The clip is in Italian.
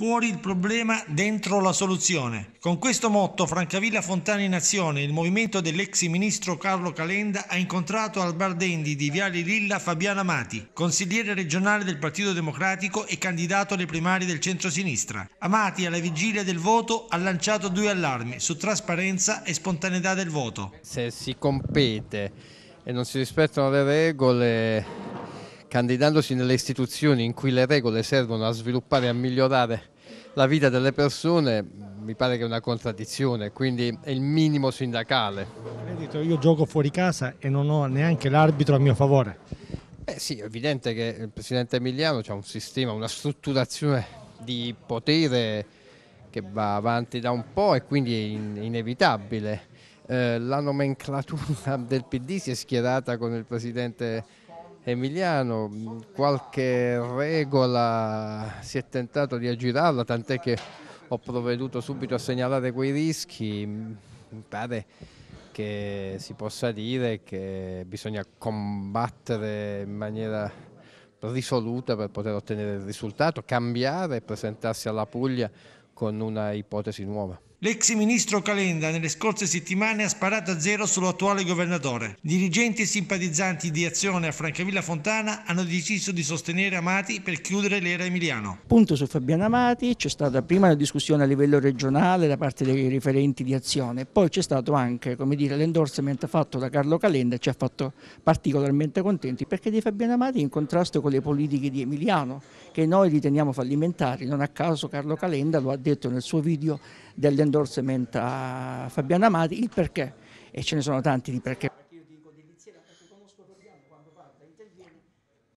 Fuori il problema, dentro la soluzione. Con questo motto Francavilla Fontana in azione, il movimento dell'ex ministro Carlo Calenda ha incontrato al bar Dendi di Viale Lilla Fabiana Amati, consigliere regionale del Partito Democratico e candidato alle primarie del centro-sinistra. Amati alla vigilia del voto ha lanciato due allarmi su trasparenza e spontaneità del voto. Se si compete e non si rispettano le regole candidandosi nelle istituzioni in cui le regole servono a sviluppare e a migliorare la vita delle persone mi pare che è una contraddizione, quindi è il minimo sindacale. Io gioco fuori casa e non ho neanche l'arbitro a mio favore. Beh sì, è evidente che il Presidente Emiliano ha un sistema, una strutturazione di potere che va avanti da un po' e quindi è in inevitabile. Eh, la nomenclatura del PD si è schierata con il Presidente Emiliano Emiliano, qualche regola si è tentato di aggirarla, tant'è che ho provveduto subito a segnalare quei rischi, mi pare che si possa dire che bisogna combattere in maniera risoluta per poter ottenere il risultato, cambiare e presentarsi alla Puglia con una ipotesi nuova. L'ex ministro Calenda nelle scorse settimane ha sparato a zero sull'attuale governatore. Dirigenti e simpatizzanti di Azione a Francavilla Fontana hanno deciso di sostenere Amati per chiudere l'era Emiliano. Punto su Fabiano Amati, c'è stata prima una discussione a livello regionale da parte dei riferenti di Azione, poi c'è stato anche l'endorsement fatto da Carlo Calenda e ci ha fatto particolarmente contenti perché di Fabiano Amati in contrasto con le politiche di Emiliano che noi riteniamo fallimentari, non a caso Carlo Calenda lo ha detto nel suo video dell'endorsement endorsement a Fabiana Amati, il perché, e ce ne sono tanti di perché.